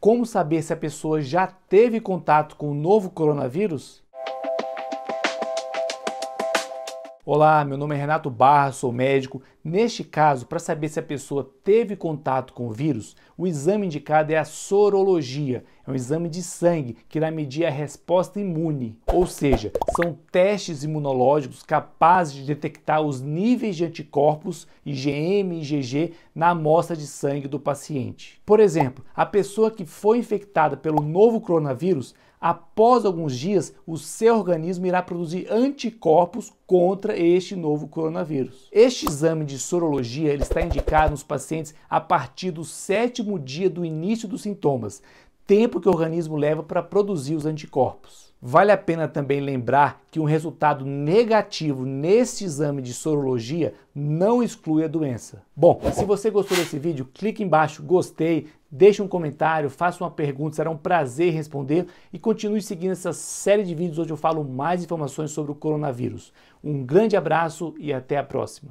Como saber se a pessoa já teve contato com o novo coronavírus? Olá, meu nome é Renato Barra, sou médico. Neste caso, para saber se a pessoa teve contato com o vírus, o exame indicado é a sorologia. É um exame de sangue que irá medir a resposta imune, ou seja, são testes imunológicos capazes de detectar os níveis de anticorpos IgM e IgG na amostra de sangue do paciente. Por exemplo, a pessoa que foi infectada pelo novo coronavírus após alguns dias, o seu organismo irá produzir anticorpos contra este novo coronavírus. Este exame de sorologia ele está indicado nos pacientes a partir do sétimo dia do início dos sintomas, tempo que o organismo leva para produzir os anticorpos. Vale a pena também lembrar que um resultado negativo neste exame de sorologia não exclui a doença. Bom, se você gostou desse vídeo, clique embaixo gostei, deixe um comentário, faça uma pergunta, será um prazer responder e continue seguindo essa série de vídeos onde eu falo mais informações sobre o coronavírus. Um grande abraço e até a próxima.